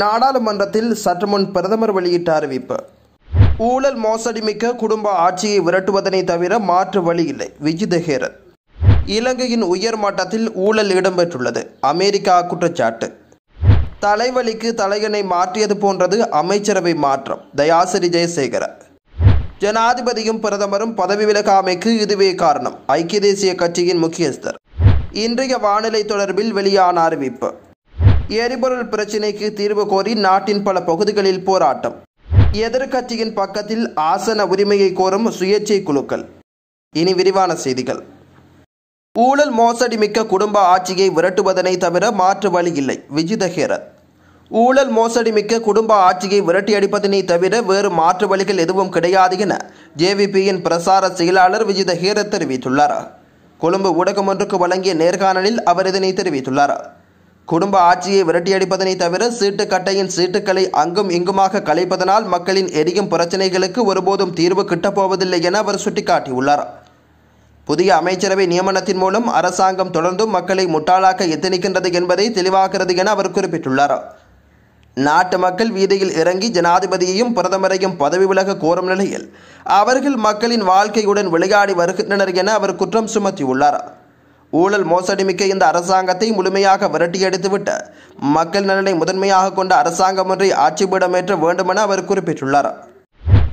நாடாளுமன்றத்தில் சற்றுமுன் பிரதமர் வெளியிட்ட அறிவிப்பு ஊழல் மோசடி மிக்க குடும்ப ஆட்சியை விரட்டுவதனை தவிர மாற்று வழி இல்லை விஜித இலங்கையின் உயர் மட்டத்தில் ஊழல் இடம்பெற்றுள்ளது அமெரிக்கா குற்றச்சாட்டு தலைவலிக்கு தலையணை மாற்றியது போன்றது அமைச்சரவை மாற்றம் தயாசிரி ஜெயசேகர ஜனாதிபதியும் பிரதமரும் பதவி விலகாமைக்கு இதுவே காரணம் ஐக்கிய தேசிய கட்சியின் முக்கியஸ்தர் இன்றைய வானிலை தொடர்பில் வெளியான அறிவிப்பு எரிபொருள் பிரச்சினைக்கு தீர்வு கோரி நாட்டின் பல பகுதிகளில் போராட்டம் எதிர்கட்சியின் பக்கத்தில் ஆசன உரிமையை கோரும் சுயேட்சை குழுக்கள் இனி விரிவான செய்திகள் ஊழல் மோசடி மிக்க குடும்ப ஆட்சியை விரட்டுவதனை தவிர மாற்று வழி இல்லை விஜித ஹேரத் ஊழல் மோசடி மிக்க குடும்ப ஆட்சியை விரட்டியடிப்பதனை தவிர வேறு மாற்று வழிகள் எதுவும் கிடையாது என ஜேவிபியின் பிரசார செயலாளர் விஜித ஹேரத் தெரிவித்துள்ளார் கொழும்பு ஊடகம் ஒன்றுக்கு வழங்கிய நேர்காணலில் அவர் இதனை தெரிவித்துள்ளார் குடும்ப ஆட்சியை விரட்டியடிப்பதனை தவிர சீட்டுக்கட்டையின் சீட்டுக்களை அங்கும் இங்குமாக கலைப்பதனால் மக்களின் எரியும் பிரச்சினைகளுக்கு ஒருபோதும் தீர்வு கிட்டப்போவதில்லை என அவர் சுட்டிக்காட்டியுள்ளார் புதிய அமைச்சரவை நியமனத்தின் மூலம் அரசாங்கம் தொடர்ந்தும் மக்களை முட்டாளாக்க எத்தனிக்கின்றது என்பதை தெளிவாகிறது என அவர் குறிப்பிட்டுள்ளார் நாட்டு மக்கள் வீதியில் இறங்கி ஜனாதிபதியையும் பிரதமரையும் பதவி விலக கோரும் நிலையில் அவர்கள் மக்களின் வாழ்க்கையுடன் விளையாடி வருகின்றனர் என அவர் குற்றம் சுமத்தியுள்ளார் ஊழல் மோசடிமிக்க இந்த அரசாங்கத்தை முழுமையாக விரட்டியடித்துவிட்டு மக்கள் நலனை முதன்மையாக கொண்ட அரசாங்கம் ஒன்றை ஆட்சிபீடமேற்ற வேண்டுமென அவர் குறிப்பிட்டுள்ளார்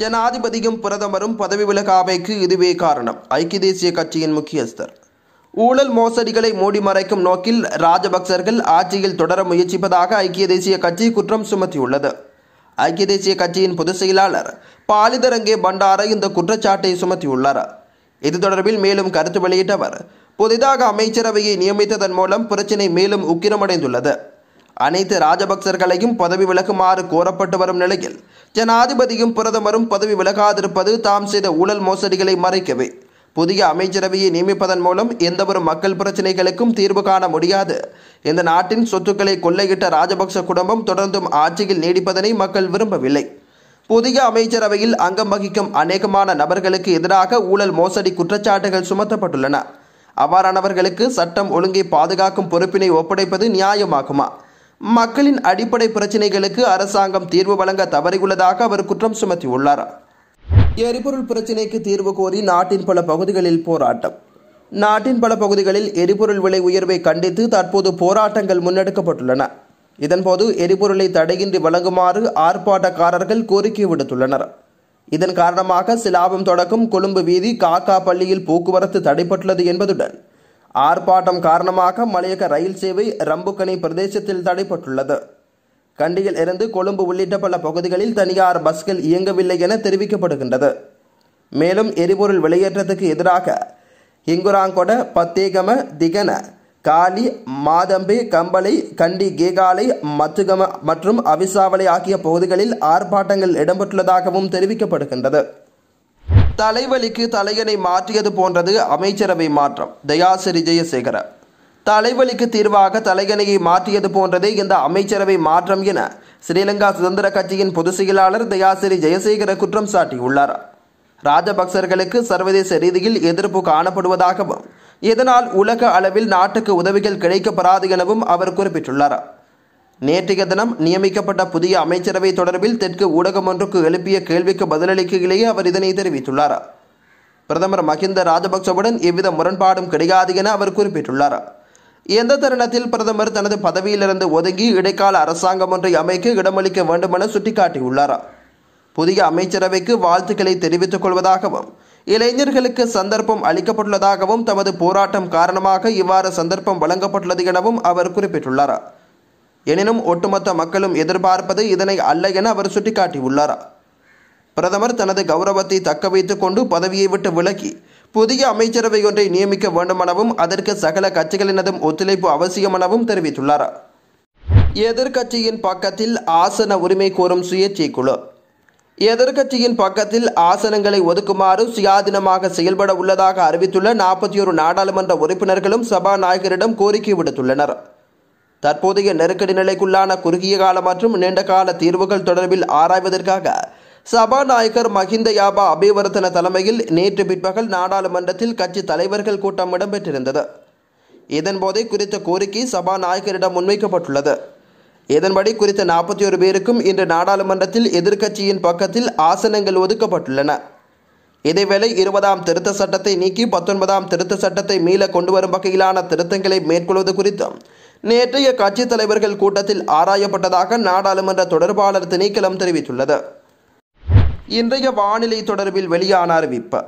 ஜனாதிபதியும் பிரதமரும் பதவி விலகாவைக்கு இதுவே காரணம் ஐக்கிய தேசிய கட்சியின் முக்கியஸ்தர் ஊழல் மோசடிகளை மூடி மறைக்கும் நோக்கில் ராஜபக்சர்கள் ஆட்சியில் தொடர முயற்சிப்பதாக ஐக்கிய தேசிய கட்சி குற்றம் சுமத்தியுள்ளது ஐக்கிய தேசிய கட்சியின் பொதுச் செயலாளர் பாலிதரங்கே பண்டார இந்த குற்றச்சாட்டை சுமத்தியுள்ளார் இது தொடர்பில் மேலும் கருத்து வெளியிட்ட அவர் புதிதாக அமைச்சரவையை நியமித்ததன் மூலம் பிரச்சினை மேலும் உக்கிரமடைந்துள்ளது அனைத்து ராஜபக்சர்களையும் பதவி விலகுமாறு கோரப்பட்டு வரும் நிலையில் ஜனாதிபதியும் பிரதமரும் பதவி விலகாதிருப்பது தாம் செய்த ஊழல் மோசடிகளை மறைக்கவே புதிய அமைச்சரவையை நியமிப்பதன் மூலம் எந்தவொரு மக்கள் பிரச்சினைகளுக்கும் தீர்வு காண முடியாது இந்த நாட்டின் சொத்துக்களை கொள்ளையிட்ட ராஜபக்ச குடும்பம் தொடர்ந்தும் ஆட்சியில் நீடிப்பதனை மக்கள் விரும்பவில்லை புதிய அமைச்சரவையில் அங்கம் வகிக்கும் அநேகமான நபர்களுக்கு எதிராக ஊழல் மோசடி குற்றச்சாட்டுகள் சுமத்தப்பட்டுள்ளன அவ்வாறானவர்களுக்கு சட்டம் ஒழுங்கை பாதுகாக்கும் பொறுப்பினை ஒப்படைப்பது நியாயமாகுமா மக்களின் அடிப்படை பிரச்சினைகளுக்கு அரசாங்கம் தீர்வு வழங்க தவறியுள்ளதாக அவர் குற்றம் சுமத்தியுள்ளார் எரிபொருள் பிரச்சினைக்கு தீர்வு கோரி நாட்டின் பல பகுதிகளில் போராட்டம் நாட்டின் பல பகுதிகளில் எரிபொருள் விலை உயர்வை கண்டித்து தற்போது போராட்டங்கள் முன்னெடுக்கப்பட்டுள்ளன இதன்போது எரிபொருளை தடையின்றி வழங்குமாறு ஆர்ப்பாட்டக்காரர்கள் கோரிக்கை விடுத்துள்ளனர் இதன் காரணமாக சிலாபம் தொடக்கும் கொழும்பு வீதி காக்கா பள்ளியில் போக்குவரத்து தடைப்பட்டுள்ளது என்பதுடன் ஆர்ப்பாட்டம் காரணமாக மலையக ரயில் சேவை ரம்புக்கணி பிரதேசத்தில் தடைப்பட்டுள்ளது கண்டியில் இருந்து கொழும்பு உள்ளிட்ட பல பகுதிகளில் தனியார் பஸ்கள் இயங்கவில்லை என தெரிவிக்கப்படுகின்றது மேலும் எரிபொருள் வெளியேற்றத்துக்கு எதிராக இங்குராங்கொட பத்தேகம திகன காளி மாதம்பி கம்பளை கண்டி கேகாலை மத்துகம மற்றும் அவிசாவளை ஆகிய பகுதிகளில் ஆர்ப்பாட்டங்கள் இடம்பெற்றுள்ளதாகவும் தெரிவிக்கப்படுகின்றது தலைவலிக்கு தலையணை மாற்றியது போன்றது அமைச்சரவை மாற்றம் தயாசிரி ஜெயசேகர தலைவலிக்கு தீர்வாக தலையணையை மாற்றியது போன்றதே இந்த அமைச்சரவை மாற்றம் என ஸ்ரீலங்கா சுதந்திர கட்சியின் பொதுச் செயலாளர் தயாசிறி ஜெயசேகர குற்றம் சாட்டியுள்ளார் ராஜபக்சர்களுக்கு சர்வதேச ரீதியில் எதிர்ப்பு காணப்படுவதாகவும் இதனால் உலக அளவில் நாட்டுக்கு உதவிகள் கிடைக்கப்படாது எனவும் அவர் குறிப்பிட்டுள்ளார் நேற்றைய தினம் நியமிக்கப்பட்ட புதிய அமைச்சரவை தொடர்பில் தெற்கு ஊடகம் ஒன்றுக்கு எழுப்பிய கேள்விக்கு பதிலளிக்கையிலேயே அவர் இதனை தெரிவித்துள்ளார் பிரதமர் மஹிந்த ராஜபக்சவுடன் எவ்வித முரண்பாடும் கிடையாது என அவர் குறிப்பிட்டுள்ளார் எந்த தருணத்தில் பிரதமர் தனது பதவியிலிருந்து ஒதுங்கி இடைக்கால அரசாங்கம் ஒன்றை அமைக்க இடமளிக்க வேண்டுமென சுட்டிக்காட்டியுள்ளார் புதிய அமைச்சரவைக்கு வாழ்த்துக்களை தெரிவித்துக் கொள்வதாகவும் இளைஞர்களுக்கு சந்தர்ப்பம் அளிக்கப்பட்டுள்ளதாகவும் தமது போராட்டம் காரணமாக இவ்வாறு சந்தர்ப்பம் வழங்கப்பட்டுள்ளது எனவும் அவர் குறிப்பிட்டுள்ளார் எனினும் ஒட்டுமொத்த மக்களும் எதிர்பார்ப்பது இதனை அல்ல என அவர் சுட்டிக்காட்டியுள்ளார் பிரதமர் தனது கௌரவத்தை தக்க வைத்துக் கொண்டு பதவியை விட்டு விலகி புதிய அமைச்சரவை ஒன்றை நியமிக்க வேண்டுமெனவும் அதற்கு சகல கட்சிகளினதும் ஒத்துழைப்பு அவசியம் எனவும் தெரிவித்துள்ளார் எதிர்கட்சியின் பக்கத்தில் ஆசன உரிமை கோரும் சுயேட்சை குழு எதிர்க்கட்சியின் பக்கத்தில் ஆசனங்களை ஒதுக்குமாறு சுயாதீனமாக செயல்பட உள்ளதாக அறிவித்துள்ள நாற்பத்தி ஒரு நாடாளுமன்ற உறுப்பினர்களும் சபாநாயகரிடம் கோரிக்கை விடுத்துள்ளனர் தற்போதைய நெருக்கடி நிலைக்குள்ளான குறுகிய கால மற்றும் நீண்டகால தீர்வுகள் தொடர்பில் ஆராய்வதற்காக சபாநாயகர் மஹிந்த யாபா அபிவர்த்தன தலைமையில் நேற்று பிற்பகல் நாடாளுமன்றத்தில் கட்சி தலைவர்கள் கூட்டம் இடம்பெற்றிருந்தது இதன்போதே குறித்த கோரிக்கை சபாநாயகரிடம் முன்வைக்கப்பட்டுள்ளது இதன்படி குறித்த நாற்பத்தி ஒரு பேருக்கும் இன்று நாடாளுமன்றத்தில் எதிர்க்கட்சியின் பக்கத்தில் ஆசனங்கள் ஒதுக்கப்பட்டுள்ளன இதேவேளை இருபதாம் திருத்த சட்டத்தை நீக்கி பத்தொன்பதாம் திருத்த சட்டத்தை மீள கொண்டு வரும் வகையிலான திருத்தங்களை மேற்கொள்வது குறித்தும் நேற்றைய கட்சித் தலைவர்கள் கூட்டத்தில் ஆராயப்பட்டதாக நாடாளுமன்ற தொடர்பாளர் திணைக்களம் தெரிவித்துள்ளது இன்றைய வானிலை தொடர்பில் வெளியான அறிவிப்பு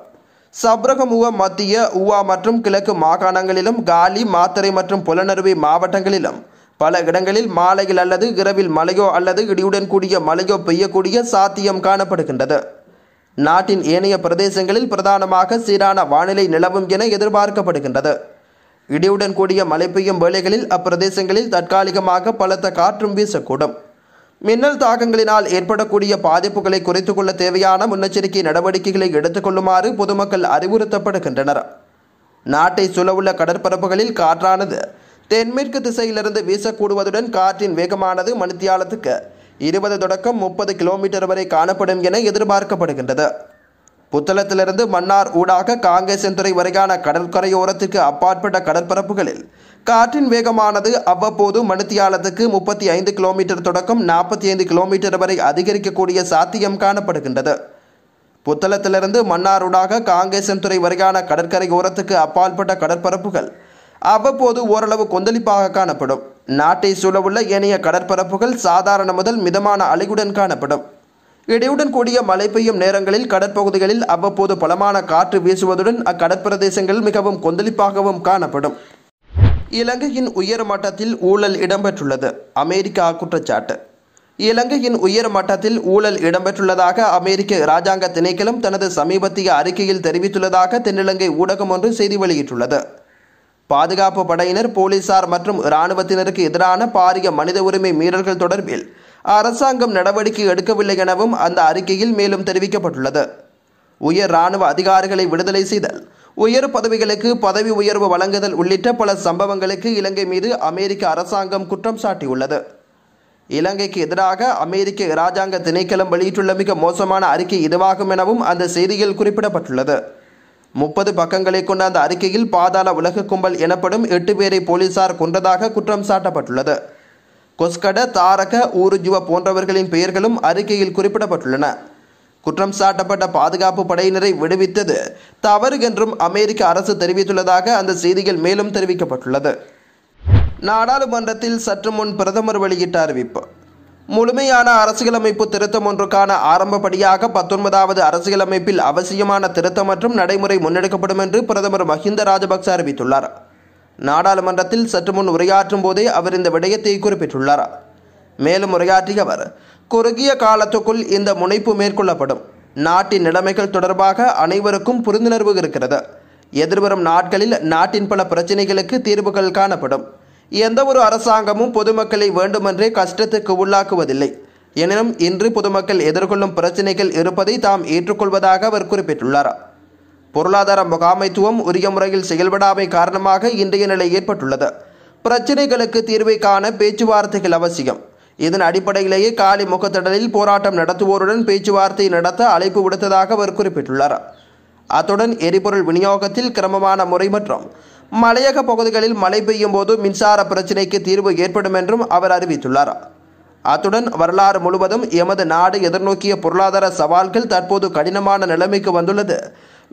சப்ரகமுவ மத்திய உவா மற்றும் கிழக்கு மாகாணங்களிலும் காலி மாத்தறை மற்றும் புலனருவி மாவட்டங்களிலும் பல இடங்களில் மாலையில் அல்லது இரவில் மழையோ அல்லது இடியுடன் கூடிய மழையோ பெய்யக்கூடிய சாத்தியம் காணப்படுகின்றது நாட்டின் ஏனைய பிரதேசங்களில் பிரதானமாக சீரான வானிலை நிலவும் என எதிர்பார்க்கப்படுகின்றது இடியுடன் கூடிய மழை பெய்யும் வேளைகளில் அப்பிரதேசங்களில் தற்காலிகமாக பலத்த காற்றும் வீசக்கூடும் மின்னல் தாக்கங்களினால் ஏற்படக்கூடிய பாதிப்புகளை குறைத்துக் கொள்ள தேவையான முன்னெச்சரிக்கை நடவடிக்கைகளை எடுத்துக்கொள்ளுமாறு பொதுமக்கள் அறிவுறுத்தப்படுகின்றனர் நாட்டை சுழவுள்ள கடற்பரப்புகளில் காற்றானது தென்மேற்கு திசையிலிருந்து வீசக்கூடுவதுடன் காற்றின் வேகமானது மணித்தியாலத்துக்கு இருபது தொடக்கம் முப்பது கிலோமீட்டர் வரை காணப்படும் என எதிர்பார்க்கப்படுகின்றது புத்தளத்திலிருந்து மன்னார் ஊடாக காங்கேசன்துறை வரையான கடற்கரையோரத்துக்கு அப்பாற்பட்ட கடற்பரப்புகளில் காற்றின் வேகமானது அவ்வப்போது மணித்தியாலத்துக்கு முப்பத்தி ஐந்து கிலோமீட்டர் தொடக்கம் நாற்பத்தி ஐந்து கிலோமீட்டர் வரை அதிகரிக்கக்கூடிய சாத்தியம் காணப்படுகின்றது புத்தளத்திலிருந்து மன்னாரூடாக காங்கேசன்துறை வரையான கடற்கரையோரத்துக்கு அப்பாற்பட்ட கடற்பரப்புகள் அவ்வப்போது ஓரளவு கொந்தளிப்பாக காணப்படும் நாட்டை சூழவுள்ள ஏனைய கடற்பரப்புகள் சாதாரண முதல் மிதமான அலையுடன் காணப்படும் இடையுடன் கூடிய மழை பெய்யும் நேரங்களில் கடற்பகுதிகளில் அவ்வப்போது பலமான காற்று வீசுவதுடன் அக்கடற்பிரதேசங்கள் மிகவும் கொந்தளிப்பாகவும் காணப்படும் இலங்கையின் உயர் மட்டத்தில் ஊழல் இடம்பெற்றுள்ளது அமெரிக்கா குற்றச்சாட்டு இலங்கையின் உயர் மட்டத்தில் ஊழல் இடம்பெற்றுள்ளதாக அமெரிக்க இராஜாங்க திணைக்களம் தனது சமீபத்திய அறிக்கையில் தெரிவித்துள்ளதாக தென்னிலங்கை ஊடகம் ஒன்று செய்தி வெளியிட்டுள்ளது பாதுகாப்பு படையினர் போலீசார் மற்றும் இராணுவத்தினருக்கு எதிரான பாரிய மனித உரிமை மீறல்கள் தொடர்பில் அரசாங்கம் நடவடிக்கை எடுக்கவில்லை எனவும் அந்த அறிக்கையில் மேலும் தெரிவிக்கப்பட்டுள்ளது உயர் இராணுவ அதிகாரிகளை விடுதலை செய்தல் உயர் பதவிகளுக்கு பதவி உயர்வு வழங்குதல் உள்ளிட்ட பல சம்பவங்களுக்கு இலங்கை மீது அமெரிக்க அரசாங்கம் குற்றம் சாட்டியுள்ளது இலங்கைக்கு எதிராக அமெரிக்க இராஜாங்க திணைக்களம் வெளியிட்டுள்ள மிக மோசமான அறிக்கை இதுவாகும் எனவும் அந்த செய்தியில் குறிப்பிடப்பட்டுள்ளது முப்பது பக்கங்களை கொண்ட அந்த அறிக்கையில் பாதாள உலக கும்பல் எனப்படும் எட்டு பேரை போலீசார் கொன்றதாக குற்றம் சாட்டப்பட்டுள்ளது கொஸ்கட தாரக ஊருஜுவ போன்றவர்களின் பெயர்களும் அறிக்கையில் குறிப்பிடப்பட்டுள்ளன குற்றம் சாட்டப்பட்ட பாதுகாப்பு படையினரை விடுவித்தது தவறு என்றும் அமெரிக்க அரசு தெரிவித்துள்ளதாக அந்த செய்திகள் மேலும் தெரிவிக்கப்பட்டுள்ளது நாடாளுமன்றத்தில் சற்று முன் பிரதமர் வெளியிட்ட அறிவிப்பு முழுமையான அரசியலமைப்பு திருத்தம் ஒன்றுக்கான ஆரம்பப்படியாக பத்தொன்பதாவது அரசியலமைப்பில் அவசியமான திருத்தம் மற்றும் நடைமுறை முன்னெடுக்கப்படும் என்று பிரதமர் மஹிந்த ராஜபக்ச அறிவித்துள்ளார் நாடாளுமன்றத்தில் சற்று முன் உரையாற்றும் போதே அவர் இந்த விடயத்தை குறிப்பிட்டுள்ளார் மேலும் உரையாற்றிய அவர் குறுகிய காலத்துக்குள் இந்த முனைப்பு மேற்கொள்ளப்படும் நாட்டின் நிலைமைகள் தொடர்பாக அனைவருக்கும் புரிந்துணர்வு இருக்கிறது எதிர்வரும் நாட்களில் நாட்டின் பல பிரச்சனைகளுக்கு தீர்வுகள் காணப்படும் எந்த ஒரு அரசாங்கமும் பொதுமக்களை வேண்டுமென்றே கஷ்டத்துக்கு உள்ளாக்குவதில்லை எனினும் இன்று பொதுமக்கள் எதிர்கொள்ளும் பிரச்சினைகள் இருப்பதை தாம் ஏற்றுக்கொள்வதாக அவர் குறிப்பிட்டுள்ளார் பொருளாதார முகாமைத்துவம் உரிய முறையில் செயல்படாமை காரணமாக இன்றைய நிலை ஏற்பட்டுள்ளது பிரச்சினைகளுக்கு தீர்வை காண பேச்சுவார்த்தைகள் அவசியம் இதன் அடிப்படையிலேயே காலி முகத்திடலில் போராட்டம் நடத்துவோருடன் பேச்சுவார்த்தை நடத்த அழைப்பு விடுத்ததாக அவர் குறிப்பிட்டுள்ளார் அத்துடன் எரிபொருள் விநியோகத்தில் கிரமமான முறை மற்றும் மலையக பகுதிகளில் மழை பெய்யும் போது மின்சார பிரச்சினைக்கு தீர்வு ஏற்படும் என்றும் அவர் அறிவித்துள்ளார் அத்துடன் வரலாறு முழுவதும் எமது நாடு எதிர்நோக்கிய பொருளாதார சவால்கள் தற்போது கடினமான நிலைமைக்கு வந்துள்ளது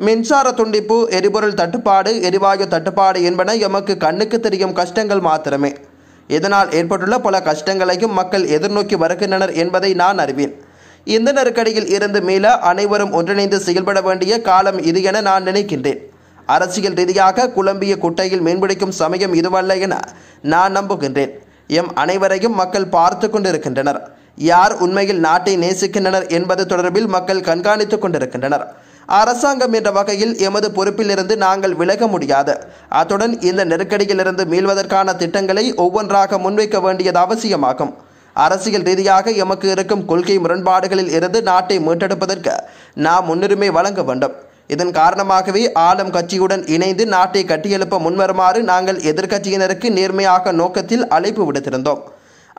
மின்சார துண்டிப்பு எரிபொருள் தட்டுப்பாடு எரிவாயு தட்டுப்பாடு என்பன எமக்கு கண்ணுக்கு தெரியும் கஷ்டங்கள் மாத்திரமே இதனால் ஏற்பட்டுள்ள பல கஷ்டங்களையும் மக்கள் எதிர்நோக்கி வருகின்றனர் என்பதை நான் அறிவேன் இந்த நெருக்கடியில் இருந்து மீள அனைவரும் ஒன்றிணைந்து செயல்பட வேண்டிய காலம் இது என நான் நினைக்கின்றேன் அரசியல் ரீதியாக குழம்பிய குட்டையில் மீன்பிடிக்கும் சமயம் இதுவல்ல என நான் நம்புகின்றேன் எம் அனைவரையும் மக்கள் பார்த்து கொண்டிருக்கின்றனர் யார் உண்மையில் நாட்டை நேசிக்கின்றனர் என்பது தொடர்பில் மக்கள் கண்காணித்து கொண்டிருக்கின்றனர் அரசாங்கம் என்ற வகையில் எமது பொறுப்பிலிருந்து நாங்கள் விலக முடியாது அத்துடன் இந்த நெருக்கடியிலிருந்து மீள்வதற்கான திட்டங்களை ஒவ்வொன்றாக முன்வைக்க வேண்டியது அவசியமாகும் அரசியல் ரீதியாக எமக்கு இருக்கும் கொள்கை முரண்பாடுகளில் இருந்து நாட்டை மீட்டெடுப்பதற்கு நாம் முன்னுரிமை வழங்க வேண்டும் இதன் காரணமாகவே ஆளும் கட்சியுடன் இணைந்து நாட்டை கட்டியெழுப்ப முன்வருமாறு நாங்கள் எதிர்க்கட்சியினருக்கு நேர்மையாக நோக்கத்தில் அழைப்பு விடுத்திருந்தோம்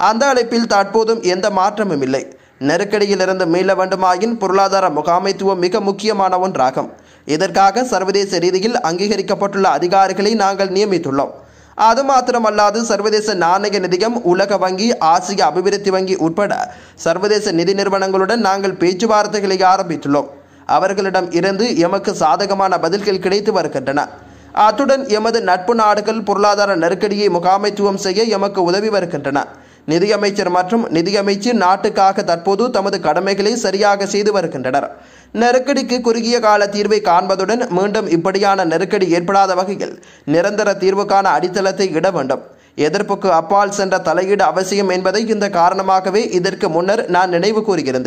அந்த அழைப்பில் தற்போதும் எந்த மாற்றமும் இல்லை நெருக்கடியிலிருந்து மீள வேண்டுமாயின் பொருளாதார முகாமைத்துவம் மிக முக்கியமான ஒன்றாகும் இதற்காக சர்வதேச ரீதியில் அங்கீகரிக்கப்பட்டுள்ள அதிகாரிகளை நாங்கள் நியமித்துள்ளோம் அது மாத்திரமல்லாது சர்வதேச நாணய நிதியம் உலக வங்கி ஆசிய அபிவிருத்தி வங்கி உட்பட சர்வதேச நிதி நிறுவனங்களுடன் நாங்கள் பேச்சுவார்த்தைகளை ஆரம்பித்துள்ளோம் அவர்களிடம் இருந்து எமக்கு சாதகமான பதில்கள் கிடைத்து வருகின்றன அத்துடன் எமது நட்பு நாடுகள் பொருளாதார நெருக்கடியை முகாமைத்துவம் செய்ய எமக்கு உதவி வருகின்றன நிதியமைச்சர் மற்றும் நிதியமைச்சு நாட்டுக்காக தற்போது தமது கடமைகளை சரியாக செய்து வருகின்றனர் நெருக்கடிக்கு குறுகிய கால தீர்வை காண்பதுடன் மீண்டும் இப்படியான நெருக்கடி ஏற்படாத வகையில் நிரந்தர தீர்வுக்கான அடித்தளத்தை இட வேண்டும் எதிர்ப்புக்கு அப்பால் சென்ற தலையீடு அவசியம் என்பதை இந்த காரணமாகவே இதற்கு முன்னர் நான் நினைவு கூறுகிறேன்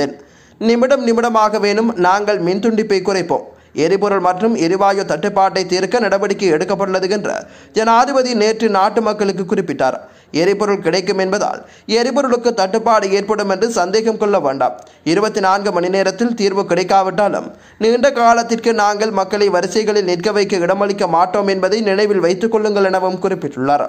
நிமிடம் நிமிடமாக வேணும் நாங்கள் மின்துண்டிப்பை குறைப்போம் எரிபொருள் மற்றும் எரிவாயு தட்டுப்பாட்டை தீர்க்க நடவடிக்கை எடுக்கப்பட்டுள்ளது என்று ஜனாதிபதி நேற்று நாட்டு மக்களுக்கு குறிப்பிட்டார் எரிபொருள் கிடைக்கும் என்பதால் எரிபொருளுக்கு தட்டுப்பாடு ஏற்படும் என்று சந்தேகம் கொள்ள வேண்டாம் இருபத்தி நான்கு மணி நேரத்தில் தீர்வு கிடைக்காவிட்டாலும் நீண்ட காலத்திற்கு நாங்கள் மக்களை வரிசைகளில் நிற்க வைக்க இடமளிக்க மாட்டோம் என்பதை நினைவில் வைத்துக் கொள்ளுங்கள் எனவும் குறிப்பிட்டுள்ளார்